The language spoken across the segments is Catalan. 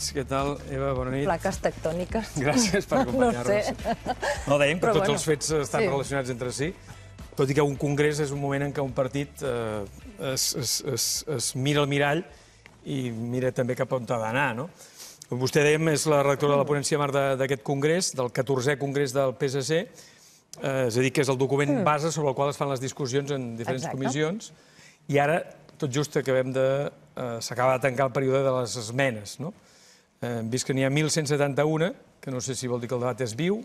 Què tal, Eva? Bona nit. Plaques tectòniques. Gràcies per acompanyar-nos. No, sé. no dèiem que Però tots bueno, els fets eh, estan sí. relacionats entre si, tot i que un congrés és un moment en què un partit eh, es, es, es, es mira al mirall i mira també cap on ha d'anar, no? Com vostè dèiem, és la redactora de la ponència mar d'aquest congrés, del 14è congrés del PSC, eh, és a dir, que és el document mm. base sobre el qual es fan les discussions en diferents Exacte. comissions, i ara, tot just acabem de... Eh, s'acaba de tancar el període de les esmenes, no? Hem eh, vist que n'hi ha 1.171, que no sé si vol dir que el debat és viu,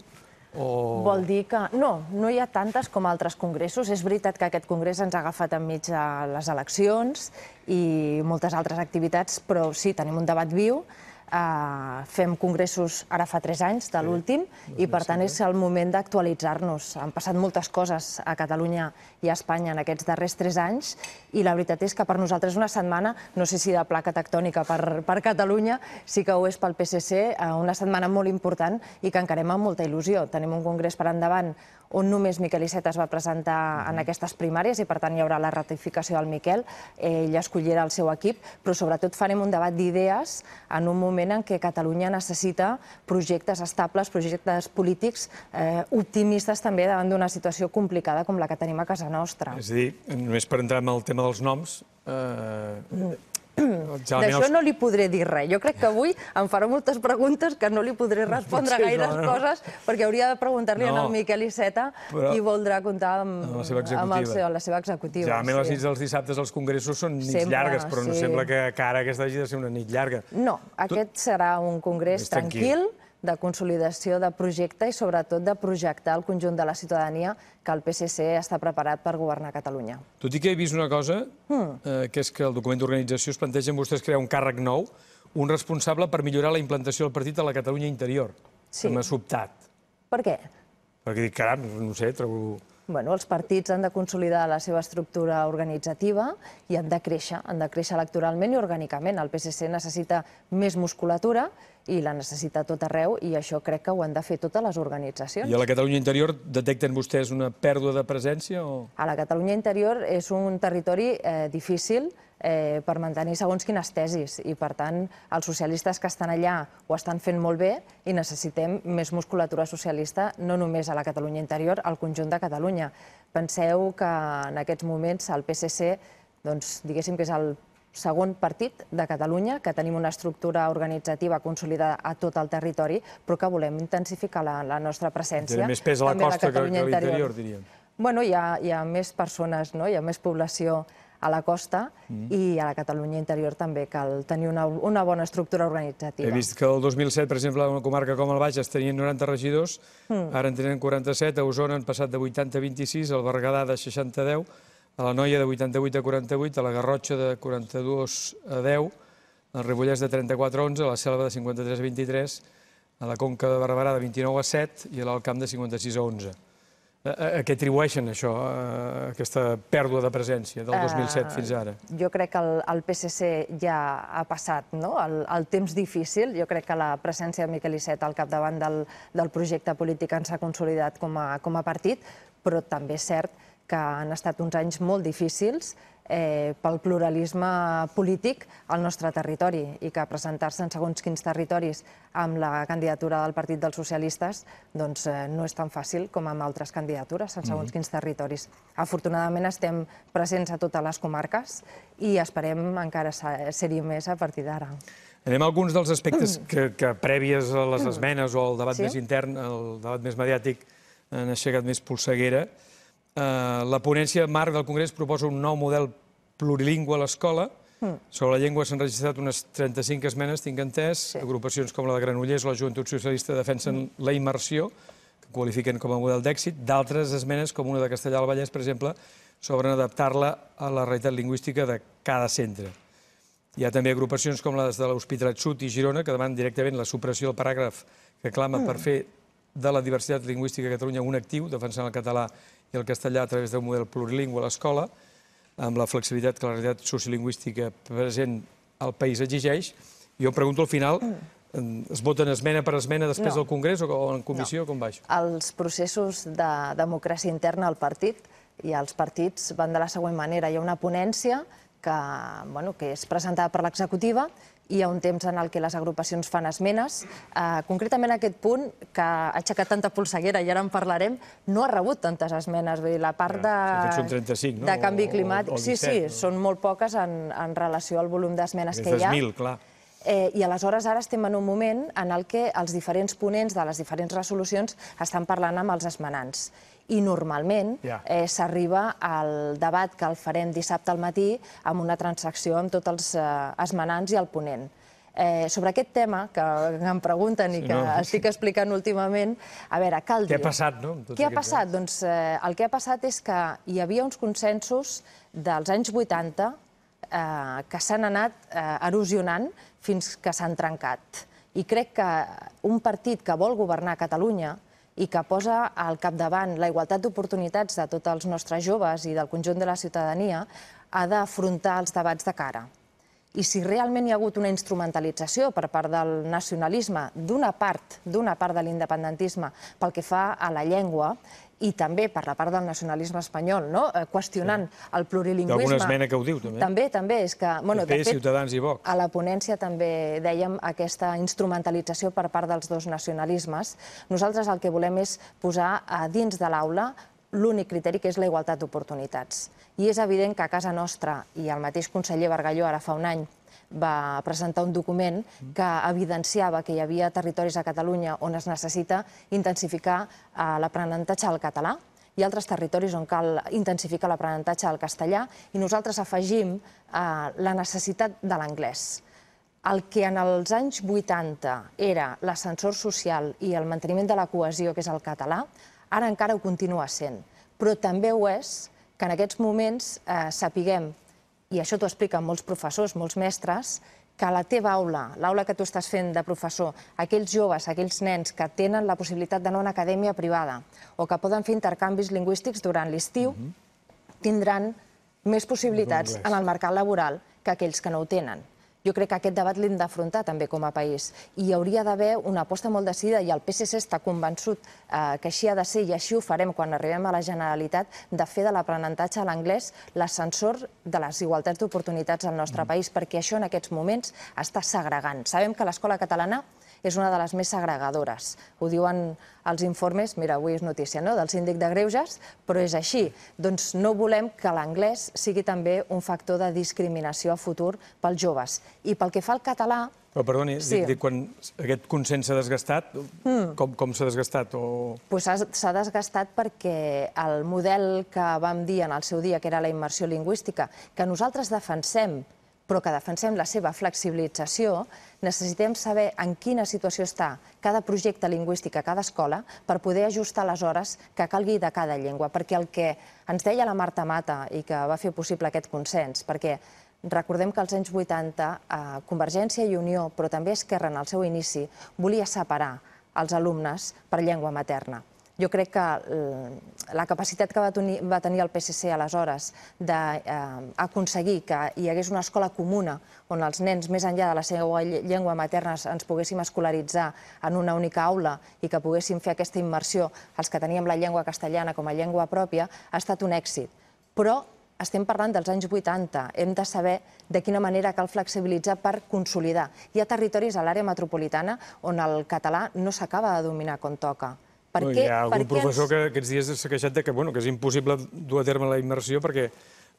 o... Vol dir que... No, no hi ha tantes com altres congressos. És veritat que aquest congrés ens ha agafat enmig de les eleccions i moltes altres activitats, però sí, tenim un debat viu Eh, fem congressos ara fa tres anys de l'últim i, per tant, és el moment d'actualitzar-nos. Han passat moltes coses a Catalunya i a Espanya en aquests darrers tres anys i la veritat és que per nosaltres una setmana, no sé si de placa tectònica per, per Catalunya, sí que ho és pel PSC, eh, una setmana molt important i que encarem amb molta il·lusió. Tenim un congrés per endavant on només Miquel Iceta es va presentar en mhm. aquestes primàries i, per tant, hi haurà la ratificació del Miquel. Ell escollirà el seu equip, però sobretot farem un debat d'idees en un moment en què Catalunya necessita projectes estables, projectes polítics eh, optimistes també davant d'una situació complicada com la que tenim a casa nostra. És a dir, només per entrar en el tema dels noms, eh, mm. D'això no li podré dir res. Jo crec que avui em farà moltes preguntes que no li podré respondre Potser gaires coses, perquè hauria de preguntar-li a al Miquel Iceta qui i voldrà comptar amb, la, seva executiva. Ja, a mi les nits dels dissabtes als congressos són nits llargues, però no sembla que, ara aquesta hagi de ser una nit llarga. No, aquest serà un congrés tranquil, tranquil de consolidació de projecte i sobretot de projectar al conjunt de la ciutadania que el PSC està preparat per governar Catalunya. Tot i que he vist una cosa, hmm. eh, que és que el document d'organització es planteja amb vostès crear un càrrec nou, un responsable per millorar la implantació del partit a la Catalunya interior. Sí. M'ha sobtat. Per què? Perquè dic, caram, no sé, trobo... Bueno, els partits han de consolidar la seva estructura organitzativa i han de créixer, han de créixer electoralment i orgànicament. El PSC necessita més musculatura, i la necessita tot arreu, i això crec que ho han de fer totes les organitzacions. I a la Catalunya interior detecten vostès una pèrdua de presència? O... A la Catalunya interior és un territori eh, difícil, eh, per mantenir segons quines tesis. I, per tant, els socialistes que estan allà ho estan fent molt bé i necessitem més musculatura socialista, no només a la Catalunya interior, al conjunt de Catalunya. Penseu que en aquests moments el PSC doncs, diguéssim que és el segon partit de Catalunya, que tenim una estructura organitzativa consolidada a tot el territori, però que volem intensificar la, la nostra presència. Té més pes a la costa que, a l'interior, diríem. Bueno, hi ha, hi ha més persones, no? hi ha més població a la costa mm. i a la Catalunya interior també cal tenir una, una bona estructura organitzativa. He vist que el 2007, per exemple, una comarca com el Baix es tenien 90 regidors, mm. ara en tenen 47, a Osona han passat de 80 a 26, al Berguedà de 60 a 10, a la Noia de 88 a 48, a la Garrotxa de 42 a 10, al Ribollès de 34 a 11, a la Selva de 53 a 23, a la Conca de Barberà de 29 a 7 i a l'Alcamp de 56 a 11. A, què atribueixen això, aquesta pèrdua de presència del 2007 fins ara? Eh, jo crec que el, PSC ja ha passat no? el, temps difícil. Jo crec que la presència de Miquel Iceta al capdavant del, del projecte polític ens ha consolidat com a, com a partit, però també és cert que que han estat uns anys molt difícils eh, pel pluralisme polític al nostre territori i que presentar-se en segons quins territoris amb la candidatura del Partit dels Socialistes doncs, eh, no és tan fàcil com amb altres candidatures en segons mm-hmm. quins territoris. Afortunadament estem presents a totes les comarques i esperem encara ser-hi més a partir d'ara. Anem a alguns dels aspectes mm. que, que prèvies a les mm. esmenes o al debat més intern, al debat més mediàtic, han aixecat més polseguera. Eh, la ponència marc del Congrés proposa un nou model plurilingüe a l'escola. Hmm. Sobre la llengua s'han registrat unes 35 esmenes, tinc entès. Agrupacions com la de Granollers o la Joventut Socialista defensen hmm. la immersió, que qualifiquen com a model d'èxit. D'altres esmenes, com una de Castellà al Vallès, per exemple, sobren adaptar-la a la realitat lingüística de cada centre. Hi ha també agrupacions com les de l'Hospitalet Sud i Girona que demanen directament la supressió del paràgraf que clama per hmm. fer de la diversitat lingüística a Catalunya un actiu, defensant el català i el castellà a través d'un model plurilingüe a l'escola, amb la flexibilitat que la realitat sociolingüística present al país exigeix. Jo pregunto al final, eh, es voten esmena per esmena després no. del Congrés o en comissió, no. com va això? Els processos de democràcia interna al partit i els partits van de la següent manera. Hi ha una ponència que, bueno, que és presentada per l'executiva hi ha un temps en el que les agrupacions fan esmenes. Eh, concretament aquest punt, que ha aixecat tanta polseguera, i ara en parlarem, no ha rebut tantes esmenes. Vull dir, la part de, de canvi climàtic... sí, sí, són molt poques en, en relació al volum d'esmenes que hi ha. Més de 1.000, clar eh, i aleshores ara estem en un moment en el que els diferents ponents de les diferents resolucions estan parlant amb els esmenants i normalment yeah. eh, s'arriba al debat que el farem dissabte al matí amb una transacció amb tots els eh, esmenants i el ponent. Eh, sobre aquest tema, que em pregunten i que no. estic explicant últimament, a veure, cal dir... Què ha passat, no? Què ha passat? Temps. Doncs eh, el que ha passat és que hi havia uns consensos dels anys 80 eh, que s'han anat eh, erosionant fins que s'han trencat. I crec que un partit que vol governar Catalunya i que posa al capdavant la igualtat d'oportunitats de tots els nostres joves i del conjunt de la ciutadania, ha d'afrontar els debats de cara. I si realment hi ha hagut una instrumentalització per part del nacionalisme d'una part d'una part de l'independentisme pel que fa a la llengua, i també per la part del nacionalisme espanyol, no? Eh, qüestionant sí. el plurilingüisme. Hi esmena que ho diu, també. També, també. És que, bueno, PP, de fet, Ciutadans i Vox. A la ponència també dèiem aquesta instrumentalització per part dels dos nacionalismes. Nosaltres el que volem és posar a dins de l'aula l'únic criteri que és la igualtat d'oportunitats. I és evident que a casa nostra, i el mateix conseller Bargalló ara fa un any va presentar un document que evidenciava que hi havia territoris a Catalunya on es necessita intensificar eh, l'aprenentatge al català, i altres territoris on cal intensificar l'aprenentatge del castellà i nosaltres afegim eh, la necessitat de l'anglès. El que en els anys 80 era l'ascensor social i el manteniment de la cohesió, que és el català, Ara encara ho continua sent, però també ho és que en aquests moments eh, sapiguem, i això t'ho expliquen molts professors, molts mestres, que la teva aula, l'aula que tu estàs fent de professor, aquells joves, aquells nens que tenen la possibilitat d'anar a una acadèmia privada o que poden fer intercanvis lingüístics durant l'estiu, mm -hmm. tindran més possibilitats en el mercat laboral que aquells que no ho tenen jo crec que aquest debat l'hem d'afrontar també com a país. I hi hauria d'haver una aposta molt decidida, i el PSC està convençut eh, que així ha de ser, i així ho farem quan arribem a la Generalitat, de fer de l'aprenentatge a l'anglès l'ascensor de les igualtats d'oportunitats al nostre mm. país, perquè això en aquests moments està segregant. Sabem que l'escola catalana és una de les més segregadores. Ho diuen els informes, mira, avui és notícia, no?, del síndic de Greuges, però és així. Doncs no volem que l'anglès sigui també un factor de discriminació a futur pels joves. I pel que fa al català... Però, perdoni, dic, quan aquest consens s'ha desgastat, hmm. com, com s'ha desgastat? O... Pues s'ha desgastat perquè el model que vam dir en el seu dia, que era la immersió lingüística, que nosaltres defensem però que defensem la seva flexibilització, necessitem saber en quina situació està cada projecte lingüístic a cada escola per poder ajustar les hores que calgui de cada llengua. Perquè el que ens deia la Marta Mata i que va fer possible aquest consens, perquè Recordem que als anys 80 eh, Convergència i Unió, però també Esquerra en el seu inici, volia separar els alumnes per llengua materna. Jo crec que eh, la capacitat que va tenir, el PSC aleshores d'aconseguir eh, que hi hagués una escola comuna on els nens, més enllà de la seva llengua materna, ens poguéssim escolaritzar en una única aula i que poguéssim fer aquesta immersió als que teníem la llengua castellana com a llengua pròpia, ha estat un èxit. Però estem parlant dels anys 80. Hem de saber de quina manera cal flexibilitzar per consolidar. Hi ha territoris a l'àrea metropolitana on el català no s'acaba de dominar com toca. Per què, hi ha algun per professor ens... que aquests dies s'ha queixat de que, bueno, que és impossible dur a terme la immersió perquè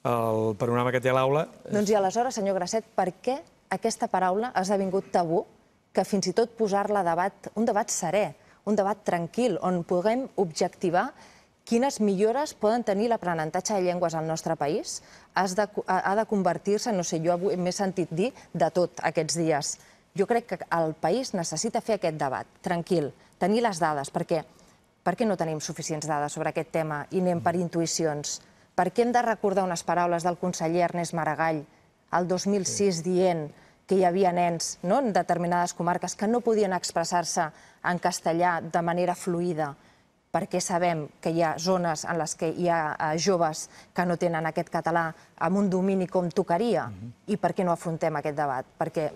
el panorama que té l'aula... Doncs i aleshores, senyor Grasset, per què aquesta paraula ha esdevingut tabú que fins i tot posar-la a debat, un debat serè, un debat tranquil, on puguem objectivar quines millores poden tenir l'aprenentatge de llengües al nostre país, Has de, ha de convertir-se, no sé, jo avui m'he sentit dir de tot aquests dies. Jo crec que el país necessita fer aquest debat, tranquil, tenir les dades, perquè per què no tenim suficients dades sobre aquest tema i anem per mm. intuïcions? Per què hem de recordar unes paraules del conseller Ernest Maragall el 2006 dient que hi havia nens no, en determinades comarques que no podien expressar-se en castellà de manera fluida? perquè sabem que hi ha zones en les que hi ha eh, joves que no tenen aquest català amb un domini com tocaria, mm -hmm. i per què no afrontem aquest debat? Perquè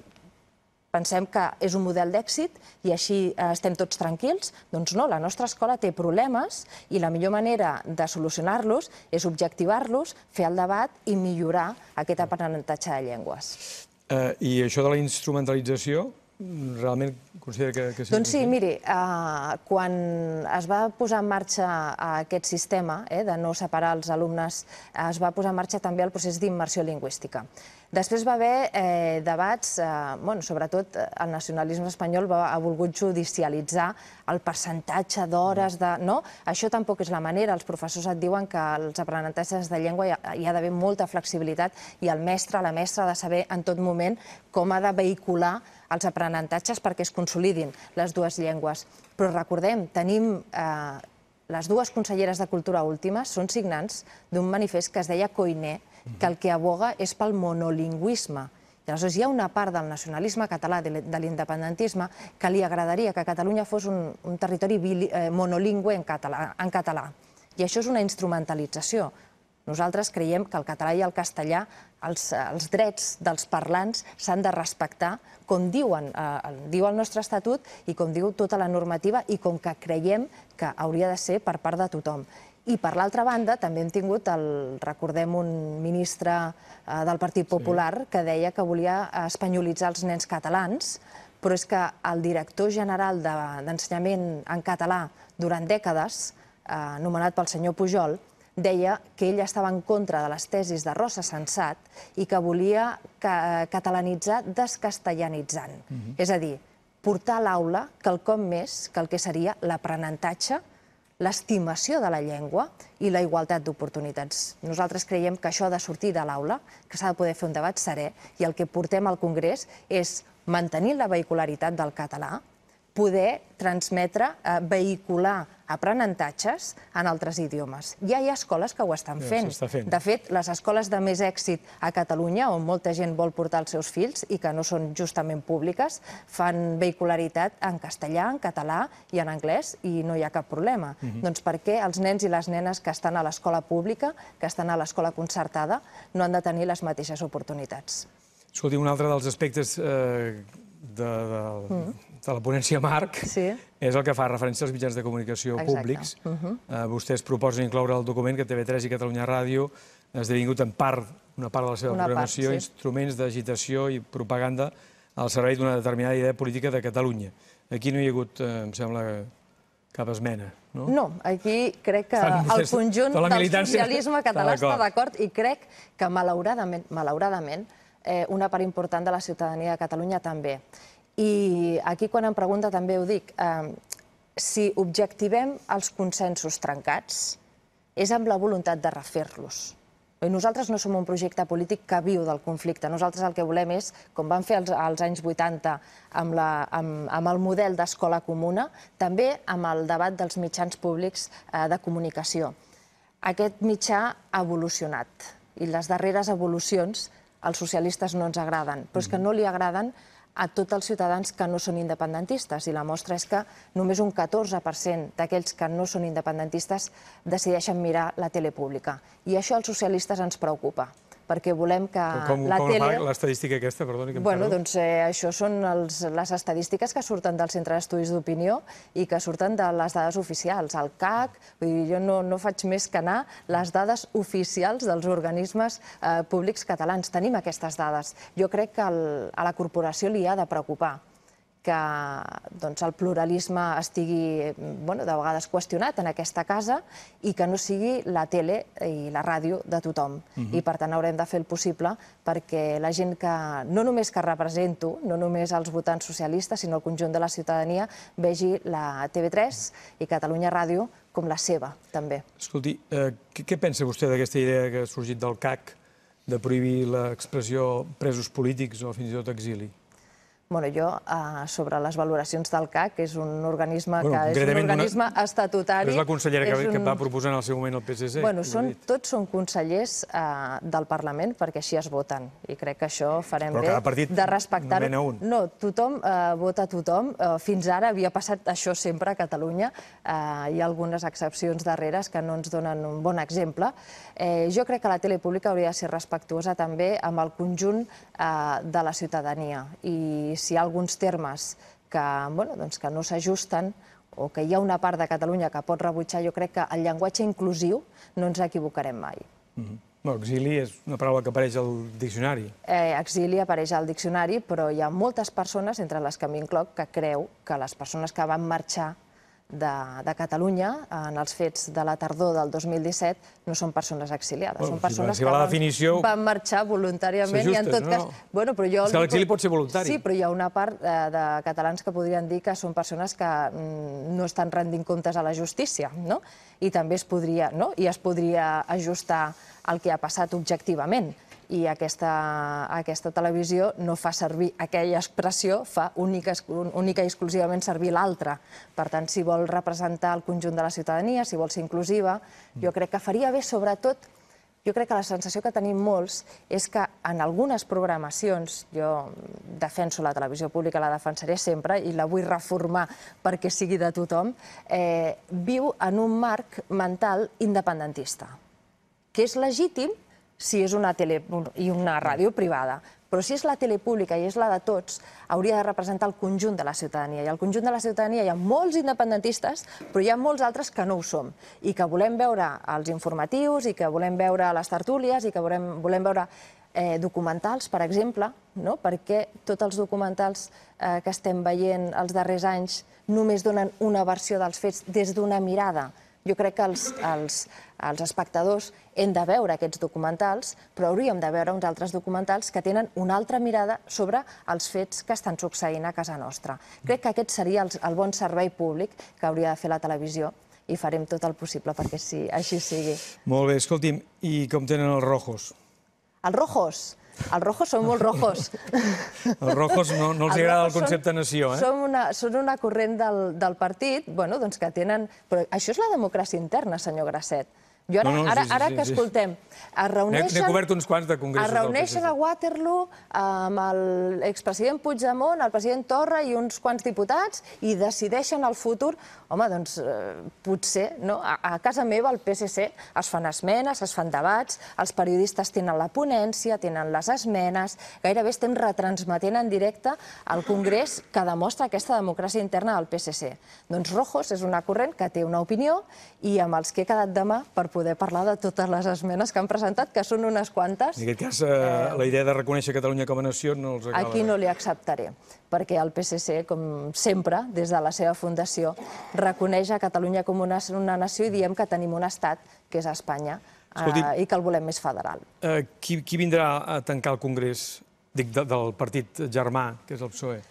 pensem que és un model d'èxit i així eh, estem tots tranquils. Doncs no, la nostra escola té problemes i la millor manera de solucionar-los és objectivar-los, fer el debat i millorar aquest aprenentatge de llengües. Eh, I això de la instrumentalització, realment considera que... que doncs sí, miri, eh, quan es va posar en marxa aquest sistema eh, de no separar els alumnes, es va posar en marxa també el procés d'immersió lingüística. Després va haver eh, debats, eh, bueno, sobretot eh, el nacionalisme espanyol va, ha volgut judicialitzar el percentatge d'hores de... No? Això tampoc és la manera. Els professors et diuen que els aprenentatges de llengua hi ha, hi ha d'haver molta flexibilitat i el mestre, la mestra, ha de saber en tot moment com ha de vehicular els aprenentatges perquè es consolidin les dues llengües. Però recordem, tenim eh, les dues conselleres de Cultura últimes són signants d'un manifest que es deia Coiner, que el que aboga és pel monolingüisme. aleshores hi ha una part del nacionalisme català, de l'independentisme, que li agradaria que Catalunya fos un, un territori eh, monolingüe en català, en català. I això és una instrumentalització. Nosaltres creiem que el català i el castellà, els, els drets dels parlants s'han de respectar, com diuen, eh, diu el nostre estatut i com diu tota la normativa i com que creiem que hauria de ser per part de tothom. I, per l'altra banda, també hem tingut, el, recordem, un ministre eh, del Partit Popular sí. que deia que volia espanyolitzar els nens catalans, però és que el director general d'ensenyament de, en català durant dècades, eh, nomenat pel senyor Pujol, deia que ell estava en contra de les tesis de Rosa Sensat i que volia ca eh, catalanitzar descastellanitzant. Mm -hmm. És a dir, portar a l'aula quelcom més que el que seria l'aprenentatge l'estimació de la llengua i la igualtat d'oportunitats. Nosaltres creiem que això ha de sortir de l'aula, que s'ha de poder fer un debat serè, i el que portem al Congrés és mantenir la vehicularitat del català, poder transmetre, eh, vehicular aprenentatges en altres idiomes. Ja hi ha escoles que ho estan fent. Ja, fent. De fet, les escoles de més èxit a Catalunya, on molta gent vol portar els seus fills i que no són justament públiques, fan vehicularitat en castellà, en català i en anglès i no hi ha cap problema. Uh mhm. -huh. Doncs per què els nens i les nenes que estan a l'escola pública, que estan a l'escola concertada, no han de tenir les mateixes oportunitats? Escolti, un altre dels aspectes eh, de, de, uh mm. -huh de la ponència Marc sí. és el que fa referència als mitjans de comunicació Exacte. públics. Uh -huh. Eh, vostès proposen incloure el document que TV3 i Catalunya Ràdio ha esdevingut en part, una part de la seva una programació, part, sí. instruments d'agitació i propaganda al servei d'una determinada idea política de Catalunya. Aquí no hi ha hagut, eh, em sembla, cap esmena. No? no, aquí crec que el conjunt tota del socialisme català està d'acord i crec que, malauradament, malauradament eh, una part important de la ciutadania de Catalunya també. I aquí, quan em pregunta, també ho dic, ehm, si objectivem els consensos trencats, és amb la voluntat de refer-los. Nosaltres no som un projecte polític que viu del conflicte. Nosaltres el que volem és, com van fer els, als anys 80 amb, la, amb, amb el model d'escola comuna, també amb el debat dels mitjans públics eh, de comunicació. Aquest mitjà ha evolucionat i les darreres evolucions als socialistes no ens agraden, però és que mm. no li agraden a tots els ciutadans que no són independentistes i la mostra és que només un 14% d'aquells que no són independentistes decideixen mirar la tele pública. I això als socialistes ens preocupa perquè volem que la la com tele... Com l'estadística aquesta, perdoni, que em bueno, doncs, eh, això són els, les estadístiques que surten del Centre d'Estudis d'Opinió i que surten de les dades oficials, el CAC, vull dir, jo no, no faig més que anar les dades oficials dels organismes eh, públics catalans. Tenim aquestes dades. Jo crec que a la corporació li ha de preocupar que doncs, el pluralisme estigui bueno, de vegades qüestionat en aquesta casa i que no sigui la tele i la ràdio de tothom. Uh mhm. -huh. I per tant haurem de fer el possible perquè la gent que no només que represento, no només els votants socialistes, sinó el conjunt de la ciutadania, vegi la TV3 i Catalunya Ràdio com la seva, també. Escolti, eh, què, què pensa vostè d'aquesta idea que ha sorgit del CAC de prohibir l'expressió presos polítics o fins i tot exili? Bueno, jo, eh, sobre les valoracions del CAC, que és un organisme, que és un organisme estatutari... És la consellera que, va proposar en el seu moment el PSC. Bueno, són, tots són consellers eh, del Parlament perquè així es voten. I crec que això farem bé de respectar... Però un. No, tothom eh, vota tothom. Eh, fins ara havia passat això sempre a Catalunya. Eh, hi ha algunes excepcions darreres que no ens donen un bon exemple. Eh, jo crec que la tele pública hauria de ser respectuosa també amb el conjunt eh, de la ciutadania. I si hi ha alguns termes que, bueno, doncs, que no s'ajusten o que hi ha una part de Catalunya que pot rebutjar, jo crec que el llenguatge inclusiu no ens equivocarem mai. Mm -hmm. No, exili és una paraula que apareix al diccionari. Eh, exili apareix al diccionari, però hi ha moltes persones, entre les que m'incloc, que creu que les persones que van marxar de, de Catalunya en els fets de la tardor del 2017 no són persones exiliades, bueno, són persones si que van, definició... van marxar voluntàriament i en tot no? cas... Bueno, però jo... És que l'exili pot ser voluntari. Sí, però hi ha una part de, eh, de catalans que podrien dir que són persones que mm, no estan rendint comptes a la justícia, no? I també es podria, no? I es podria ajustar el que ha passat objectivament i aquesta, aquesta televisió no fa servir aquella expressió, fa única, única i exclusivament servir l'altra. Per tant, si vol representar el conjunt de la ciutadania, si vol ser inclusiva, jo mm. crec que faria bé, sobretot, jo crec que la sensació que tenim molts és que en algunes programacions, jo defenso la televisió pública, la defensaré sempre i la vull reformar perquè sigui de tothom, eh, viu en un marc mental independentista, que és legítim, si és una tele i una ràdio mm. privada, però si és la tele pública i és la de tots, hauria de representar el conjunt de la ciutadania. I el conjunt de la ciutadania hi ha molts independentistes, però hi ha molts altres que no ho som, i que volem veure els informatius, i que volem veure les tertúlies, i que volem, volem veure eh, documentals, per exemple, no? perquè tots els documentals eh, que estem veient els darrers anys només donen una versió dels fets des d'una mirada jo crec que els, els, els espectadors hem de veure aquests documentals, però hauríem de veure uns altres documentals que tenen una altra mirada sobre els fets que estan succeint a casa nostra. Crec que aquest seria el, el bon servei públic que hauria de fer la televisió i farem tot el possible perquè sí, així sigui. Molt bé, escolti'm, i com tenen els rojos? Els rojos? Els rojos són molt rojos. els rojos no, no els el agrada el concepte són, nació, eh? Són una, són una corrent del, del partit, bueno, doncs que tenen... Però això és la democràcia interna, senyor Grasset. Jo ara, no, no, ara, sí, sí, ara que sí, escoltem, es reuneixen... N'he cobert uns quants de congressos. Es reuneixen a Waterloo amb l'expresident Puigdemont, el president Torra i uns quants diputats i decideixen el futur. Home, doncs, eh, potser, no? A, a casa meva, al PSC, es fan esmenes, es fan debats, els periodistes tenen la ponència, tenen les esmenes, gairebé estem retransmetent en directe el congrés que demostra aquesta democràcia interna del PSC. Doncs Rojos és una corrent que té una opinió i amb els que he quedat demà per poder parlar de totes les esmenes que han presentat, que són unes quantes. En aquest cas, eh, eh la idea de reconèixer Catalunya com a nació no els acaba... Aquí no li acceptaré, perquè el PSC, com sempre, des de la seva fundació, reconeix a Catalunya com una, una nació i diem que tenim un estat, que és Espanya, Escolti, eh, i que el volem més federal. Eh, qui, qui vindrà a tancar el Congrés dic, de, del partit germà, que és el PSOE?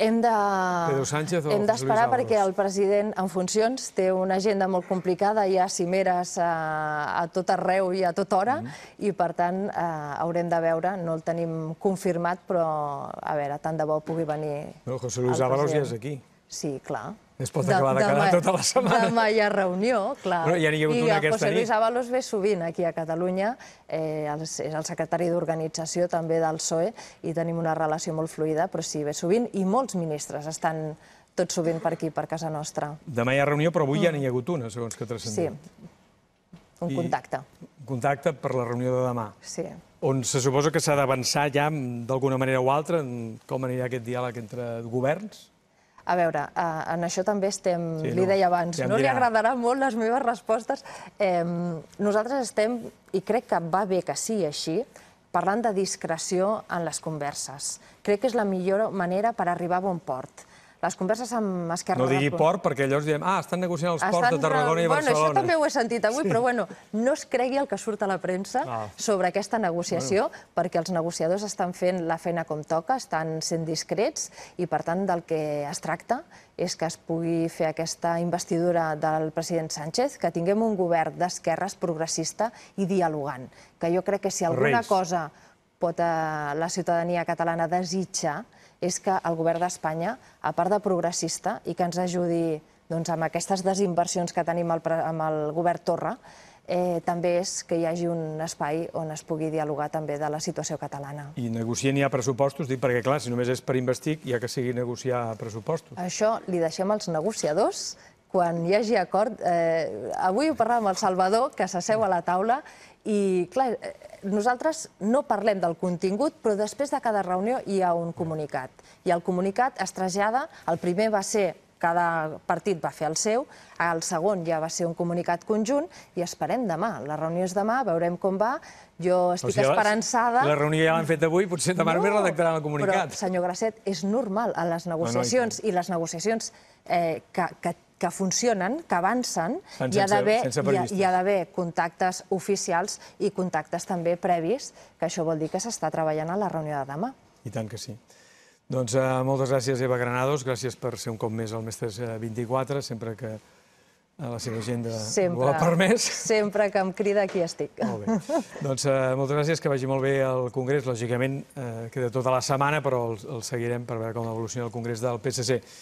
hem d'esperar de, perquè el president en funcions té una agenda molt complicada, hi ha cimeres a, eh, a tot arreu i a tota hora, mm -hmm. i per tant eh, haurem de veure, no el tenim confirmat, però a veure, tant de bo pugui venir no, José Luis Ábalos ja és aquí. Sí, clar es pot acabar de, quedar tota la setmana. Demà hi ha reunió, clar. Però ja n'hi ha hagut I una aquesta José nit. I José Luis Ábalos ve sovint aquí a Catalunya, eh, és el secretari d'organització també del PSOE, i tenim una relació molt fluida, però sí, ve sovint, i molts ministres estan tot sovint per aquí, per casa nostra. Demà hi ha reunió, però avui ja mm. n'hi ha hagut una, segons que transcendim. Sí, un contacte. Un contacte per la reunió de demà. Sí. On se suposa que s'ha d'avançar ja, d'alguna manera o altra, en com anirà aquest diàleg entre governs? A veure, eh, en això també estem, sí, li deia abans, no, no li agradaran molt les meves respostes. Eh, nosaltres estem, i crec que va bé que sigui així, parlant de discreció en les converses. Crec que és la millor manera per arribar a bon port les converses amb Esquerra... No digui port, perquè llavors diem, ah, estan negociant els ports de Tarragona i bueno, Barcelona. Això també ho he sentit avui, però bueno, no es cregui el que surt a la premsa ah. sobre aquesta negociació, perquè els negociadors estan fent la feina com toca, estan sent discrets, i per tant del que es tracta és que es pugui fer aquesta investidura del president Sánchez, que tinguem un govern d'esquerres progressista i dialogant, que jo crec que si alguna cosa pot eh, la ciutadania catalana desitjar és que el govern d'Espanya, a part de progressista i que ens ajudi doncs, amb aquestes desinversions que tenim el, amb el govern Torra, eh, també és que hi hagi un espai on es pugui dialogar també de la situació catalana. I negociar n'hi ha pressupostos? Dic perquè, clar, si només és per investir, hi ha que sigui negociar pressupostos. Això li deixem als negociadors, quan hi hagi acord... Eh, avui ho parlàvem amb el Salvador, que s'asseu a la taula, i, clar, nosaltres no parlem del contingut, però després de cada reunió hi ha un comunicat. I el comunicat es trasllada, el primer va ser cada partit va fer el seu, el segon ja va ser un comunicat conjunt i esperem demà. La reunió és demà, veurem com va. Jo estic esperançada... La reunió ja l'han fet avui, potser demà no, només redactaran el comunicat. Però, senyor Gracet, és normal a les negociacions i, i les negociacions eh, que, que que funcionen, que avancen, hi ha d'haver hi, hi ha d'haver contactes oficials i contactes també previs, que això vol dir que s'està treballant a la reunió de demà. I tant que sí. Doncs eh, moltes gràcies, Eva Granados, gràcies per ser un cop més al Mestres 24, eh, sempre que a eh, la seva agenda sempre, ho ha permès. Sempre que em crida aquí estic. Molt bé. Doncs eh, moltes gràcies, que vagi molt bé el Congrés. Lògicament, eh, queda tota la setmana, però el, el seguirem per veure com evoluciona el Congrés del PSC.